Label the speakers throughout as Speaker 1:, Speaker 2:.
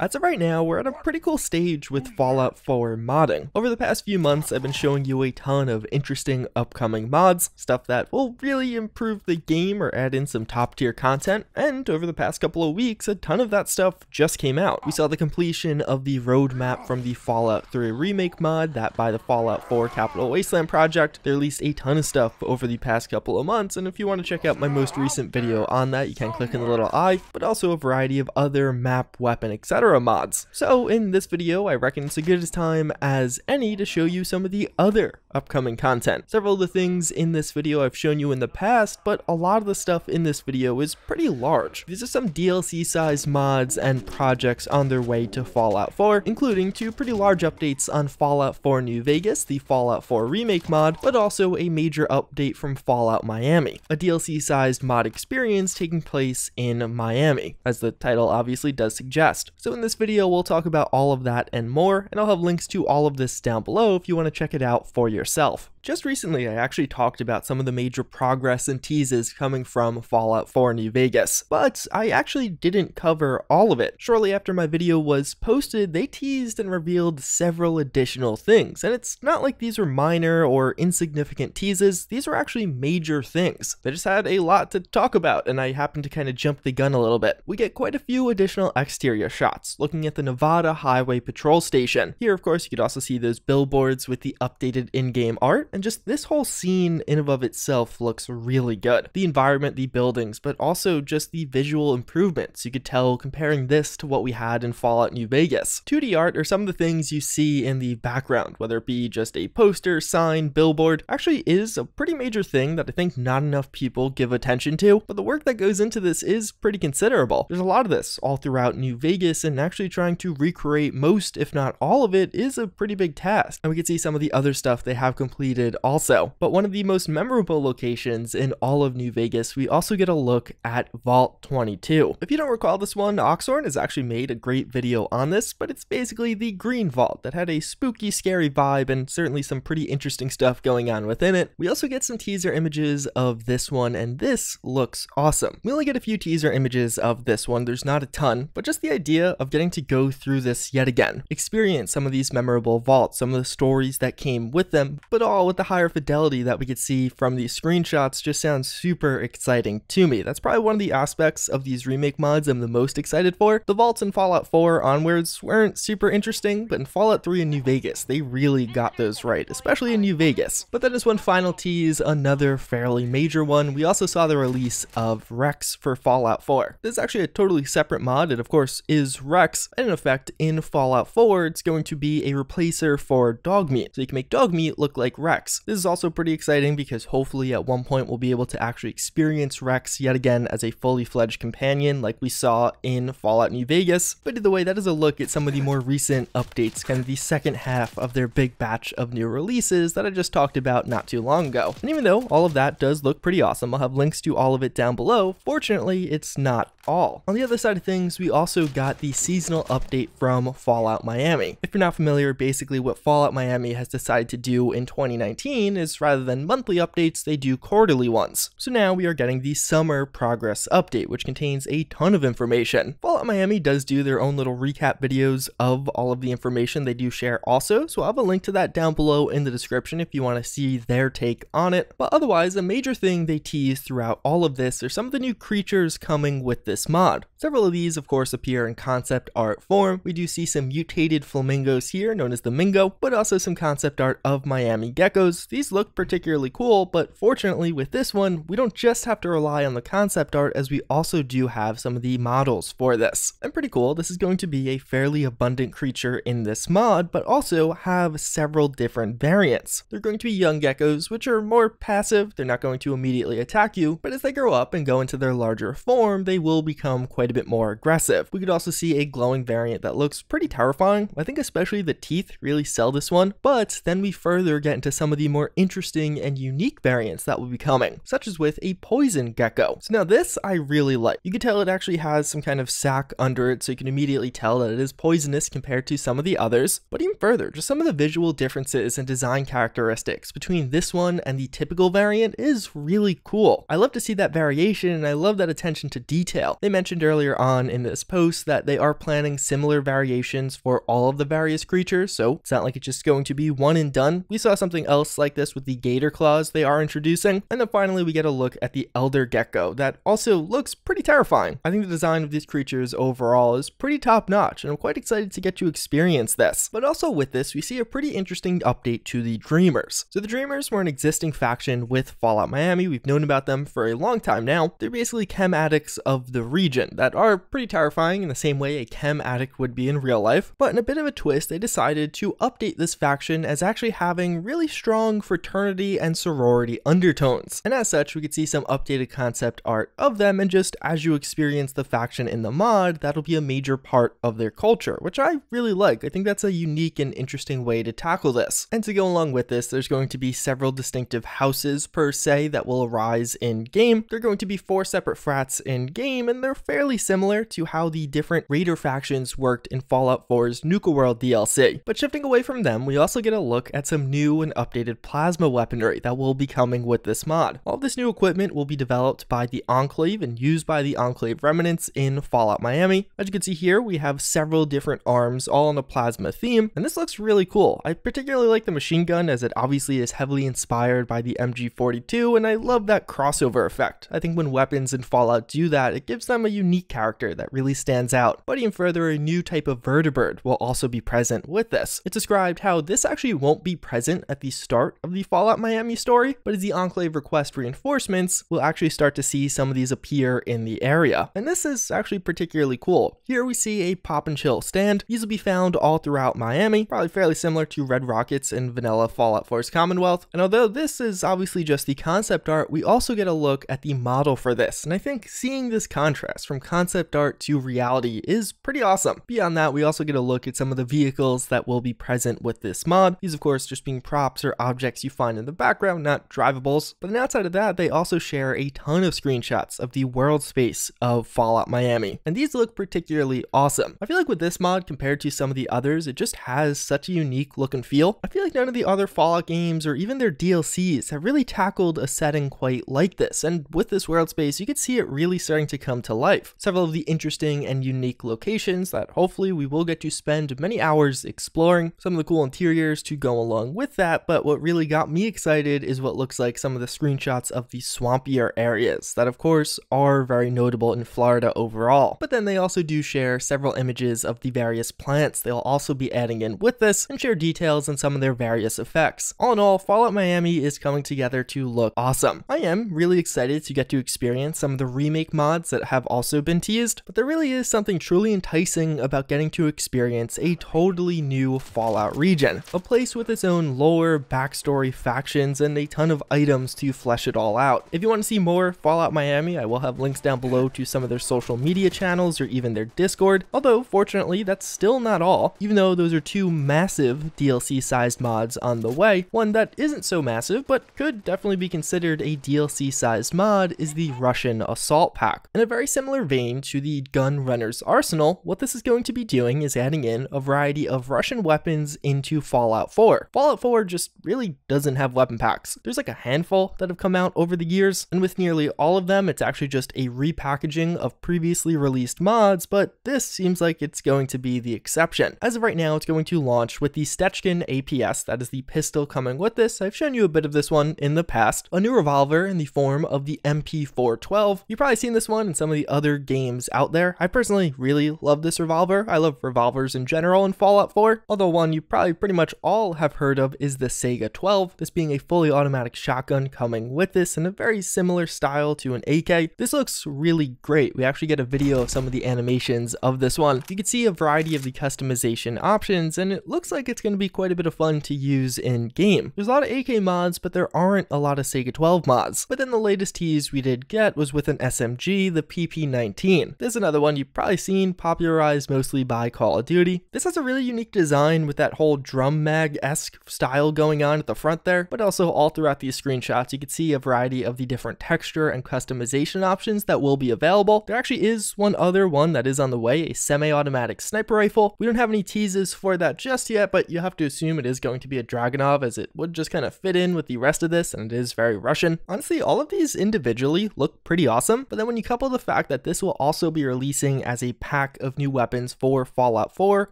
Speaker 1: As of right now, we're at a pretty cool stage with Fallout 4 modding. Over the past few months, I've been showing you a ton of interesting upcoming mods, stuff that will really improve the game or add in some top tier content, and over the past couple of weeks, a ton of that stuff just came out. We saw the completion of the roadmap from the Fallout 3 Remake mod, that by the Fallout 4 Capital Wasteland project. They released a ton of stuff over the past couple of months, and if you want to check out my most recent video on that, you can click in the little eye, but also a variety of other map, weapon, etc mods. So in this video, I reckon it's a good as time as any to show you some of the other upcoming content. Several of the things in this video I've shown you in the past, but a lot of the stuff in this video is pretty large. These are some DLC size mods and projects on their way to Fallout 4, including two pretty large updates on Fallout 4 New Vegas, the Fallout 4 remake mod, but also a major update from Fallout Miami, a DLC sized mod experience taking place in Miami, as the title obviously does suggest. So in this video, we'll talk about all of that and more, and I'll have links to all of this down below if you want to check it out for yourself yourself. Just recently, I actually talked about some of the major progress and teases coming from Fallout 4 New Vegas, but I actually didn't cover all of it. Shortly after my video was posted, they teased and revealed several additional things, and it's not like these were minor or insignificant teases, these were actually major things. They just had a lot to talk about, and I happened to kind of jump the gun a little bit. We get quite a few additional exterior shots, looking at the Nevada Highway Patrol Station. Here, of course, you could also see those billboards with the updated in in-game art, and just this whole scene in and of itself looks really good. The environment, the buildings, but also just the visual improvements you could tell comparing this to what we had in Fallout New Vegas. 2D art are some of the things you see in the background, whether it be just a poster, sign, billboard, actually is a pretty major thing that I think not enough people give attention to, but the work that goes into this is pretty considerable. There's a lot of this all throughout New Vegas, and actually trying to recreate most, if not all of it, is a pretty big task. And we can see some of the other stuff they have completed also. But one of the most memorable locations in all of New Vegas, we also get a look at Vault 22. If you don't recall this one, Oxhorn has actually made a great video on this, but it's basically the green vault that had a spooky, scary vibe and certainly some pretty interesting stuff going on within it. We also get some teaser images of this one, and this looks awesome. We only get a few teaser images of this one, there's not a ton, but just the idea of getting to go through this yet again, experience some of these memorable vaults, some of the stories that came with them, but all with the higher fidelity that we could see from these screenshots just sounds super exciting to me. That's probably one of the aspects of these remake mods I'm the most excited for. The vaults in Fallout 4 onwards weren't super interesting, but in Fallout 3 and New Vegas, they really got those right, especially in New Vegas. But then as one final tease, another fairly major one, we also saw the release of Rex for Fallout 4. This is actually a totally separate mod, it of course is Rex, and in effect in Fallout 4, it's going to be a replacer for dog meat. So you can make dog meat look like Rex. This is also pretty exciting because hopefully at one point we'll be able to actually experience Rex yet again as a fully fledged companion like we saw in Fallout New Vegas. But either way, that is a look at some of the more recent updates, kind of the second half of their big batch of new releases that I just talked about not too long ago. And even though all of that does look pretty awesome, I'll have links to all of it down below, fortunately it's not all. On the other side of things, we also got the seasonal update from Fallout Miami. If you're not familiar, basically what Fallout Miami has decided to do in 2019 is rather than monthly updates, they do quarterly ones. So now we are getting the summer progress update, which contains a ton of information. Fallout Miami does do their own little recap videos of all of the information they do share also, so I'll have a link to that down below in the description if you want to see their take on it. But otherwise, a major thing they tease throughout all of this are some of the new creatures coming with the this mod. Several of these, of course, appear in concept art form. We do see some mutated flamingos here, known as the Mingo, but also some concept art of Miami geckos. These look particularly cool, but fortunately with this one, we don't just have to rely on the concept art as we also do have some of the models for this. And pretty cool, this is going to be a fairly abundant creature in this mod, but also have several different variants. They're going to be young geckos, which are more passive, they're not going to immediately attack you, but as they grow up and go into their larger form, they will will become quite a bit more aggressive. We could also see a glowing variant that looks pretty terrifying. I think especially the teeth really sell this one, but then we further get into some of the more interesting and unique variants that will be coming, such as with a poison gecko. So now this I really like. You can tell it actually has some kind of sac under it, so you can immediately tell that it is poisonous compared to some of the others. But even further, just some of the visual differences and design characteristics between this one and the typical variant is really cool. I love to see that variation and I love that attention to detail style. They mentioned earlier on in this post that they are planning similar variations for all of the various creatures, so it's not like it's just going to be one and done. We saw something else like this with the gator claws they are introducing, and then finally we get a look at the elder gecko that also looks pretty terrifying. I think the design of these creatures overall is pretty top notch, and I'm quite excited to get to experience this. But also with this, we see a pretty interesting update to the Dreamers. So the Dreamers were an existing faction with Fallout Miami. We've known about them for a long time now. They're basically chem addicts of the the region that are pretty terrifying in the same way a chem addict would be in real life. But in a bit of a twist, they decided to update this faction as actually having really strong fraternity and sorority undertones. And as such, we could see some updated concept art of them and just as you experience the faction in the mod, that'll be a major part of their culture, which I really like. I think that's a unique and interesting way to tackle this. And to go along with this, there's going to be several distinctive houses per se that will arise in game. They're going to be four separate frats in game and they're fairly similar to how the different raider factions worked in Fallout 4's Nuka World DLC. But shifting away from them, we also get a look at some new and updated plasma weaponry that will be coming with this mod. All this new equipment will be developed by the Enclave and used by the Enclave remnants in Fallout Miami. As you can see here, we have several different arms all on a plasma theme, and this looks really cool. I particularly like the machine gun as it obviously is heavily inspired by the MG42, and I love that crossover effect. I think when weapons in Fallout do that, it gives gives them a unique character that really stands out. But even further, a new type of vertebrate will also be present with this. It's described how this actually won't be present at the start of the Fallout Miami story, but as the Enclave request reinforcements, we'll actually start to see some of these appear in the area. And this is actually particularly cool. Here we see a pop and chill stand. These will be found all throughout Miami, probably fairly similar to Red Rockets and vanilla Fallout Force Commonwealth. And although this is obviously just the concept art, we also get a look at the model for this. And I think seeing this concept contrast from concept art to reality is pretty awesome. Beyond that, we also get a look at some of the vehicles that will be present with this mod. These, of course, just being props or objects you find in the background, not drivables. But then outside of that, they also share a ton of screenshots of the world space of Fallout Miami, and these look particularly awesome. I feel like with this mod compared to some of the others, it just has such a unique look and feel. I feel like none of the other Fallout games or even their DLCs have really tackled a setting quite like this, and with this world space, you could see it really starting to come come to life. Several of the interesting and unique locations that hopefully we will get to spend many hours exploring, some of the cool interiors to go along with that, but what really got me excited is what looks like some of the screenshots of the swampier areas that of course are very notable in Florida overall. But then they also do share several images of the various plants they'll also be adding in with this and share details on some of their various effects. All in all, Fallout Miami is coming together to look awesome. I am really excited to get to experience some of the remake mods that have also been teased, but there really is something truly enticing about getting to experience a totally new Fallout region, a place with its own lore, backstory, factions, and a ton of items to flesh it all out. If you want to see more Fallout Miami, I will have links down below to some of their social media channels or even their Discord, although fortunately that's still not all, even though those are two massive DLC sized mods on the way. One that isn't so massive, but could definitely be considered a DLC sized mod is the Russian Assault Pack. And if very similar vein to the Gun Runner's arsenal, what this is going to be doing is adding in a variety of Russian weapons into Fallout 4. Fallout 4 just really doesn't have weapon packs. There's like a handful that have come out over the years, and with nearly all of them, it's actually just a repackaging of previously released mods, but this seems like it's going to be the exception. As of right now, it's going to launch with the Stechkin APS, that is the pistol coming with this. I've shown you a bit of this one in the past. A new revolver in the form of the MP412. You've probably seen this one in some of the other games out there. I personally really love this revolver. I love revolvers in general in Fallout 4, although one you probably pretty much all have heard of is the Sega 12, this being a fully automatic shotgun coming with this in a very similar style to an AK. This looks really great. We actually get a video of some of the animations of this one. You can see a variety of the customization options, and it looks like it's going to be quite a bit of fun to use in game. There's a lot of AK mods, but there aren't a lot of Sega 12 mods. But then the latest tease we did get was with an SMG, the PP19. This is another one you've probably seen, popularized mostly by Call of Duty. This has a really unique design with that whole drum mag-esque style going on at the front there, but also all throughout these screenshots you can see a variety of the different texture and customization options that will be available. There actually is one other one that is on the way, a semi-automatic sniper rifle. We don't have any teases for that just yet, but you have to assume it is going to be a Dragunov as it would just kind of fit in with the rest of this and it is very Russian. Honestly, all of these individually look pretty awesome, but then when you couple the fact that this will also be releasing as a pack of new weapons for Fallout 4,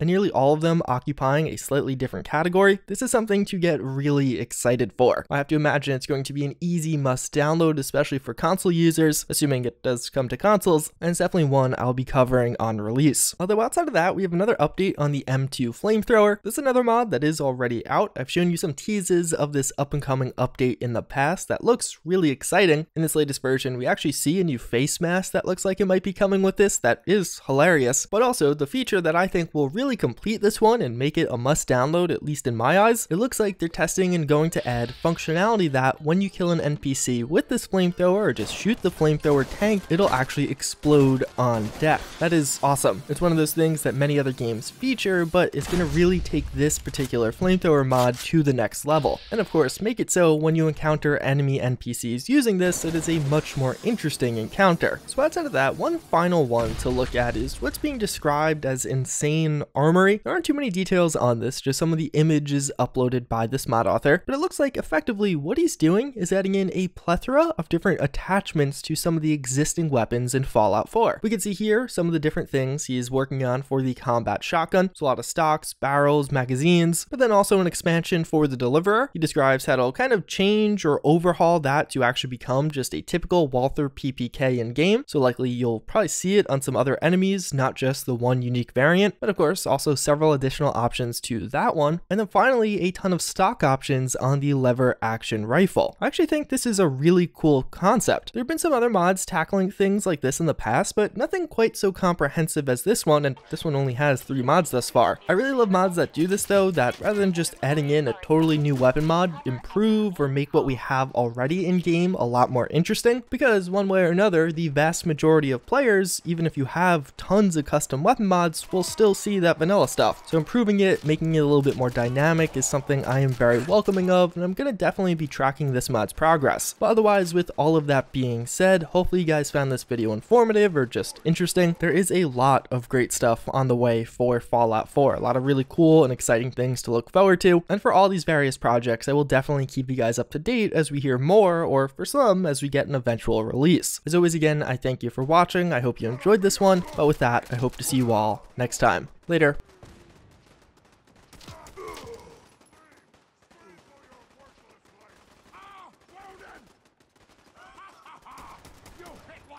Speaker 1: and nearly all of them occupying a slightly different category, this is something to get really excited for. I have to imagine it's going to be an easy must download, especially for console users, assuming it does come to consoles, and it's definitely one I'll be covering on release. Although outside of that, we have another update on the M2 flamethrower. This is another mod that is already out. I've shown you some teases of this up and coming update in the past that looks really exciting. In this latest version, we actually see a new face mask that looks like it might be coming with this that is hilarious, but also the feature that I think will really complete this one and make it a must download, at least in my eyes, it looks like they're testing and going to add functionality that when you kill an NPC with this flamethrower or just shoot the flamethrower tank, it'll actually explode on death. That is awesome. It's one of those things that many other games feature, but it's going to really take this particular flamethrower mod to the next level. And of course, make it so when you encounter enemy NPCs using this, it is a much more interesting encounter. So outside of that, one final one to look at is what's being described as Insane Armory. There aren't too many details on this, just some of the images uploaded by this mod author, but it looks like effectively what he's doing is adding in a plethora of different attachments to some of the existing weapons in Fallout 4. We can see here some of the different things he is working on for the combat shotgun. It's a lot of stocks, barrels, magazines, but then also an expansion for the Deliverer. He describes how to kind of change or overhaul that to actually become just a typical Walther PPK in game. So so likely you'll probably see it on some other enemies, not just the one unique variant, but of course also several additional options to that one. And then finally, a ton of stock options on the lever action rifle. I actually think this is a really cool concept. There have been some other mods tackling things like this in the past, but nothing quite so comprehensive as this one, and this one only has three mods thus far. I really love mods that do this though, that rather than just adding in a totally new weapon mod, improve or make what we have already in game a lot more interesting, because one way or another, the vast vast majority of players, even if you have tons of custom weapon mods, will still see that vanilla stuff. So improving it, making it a little bit more dynamic is something I am very welcoming of, and I'm going to definitely be tracking this mod's progress. But otherwise, with all of that being said, hopefully you guys found this video informative or just interesting. There is a lot of great stuff on the way for Fallout 4, a lot of really cool and exciting things to look forward to, and for all these various projects, I will definitely keep you guys up to date as we hear more, or for some, as we get an eventual release. As always, again, I thank you for watching. I hope you enjoyed this one, but with that, I hope to see you all next time. Later.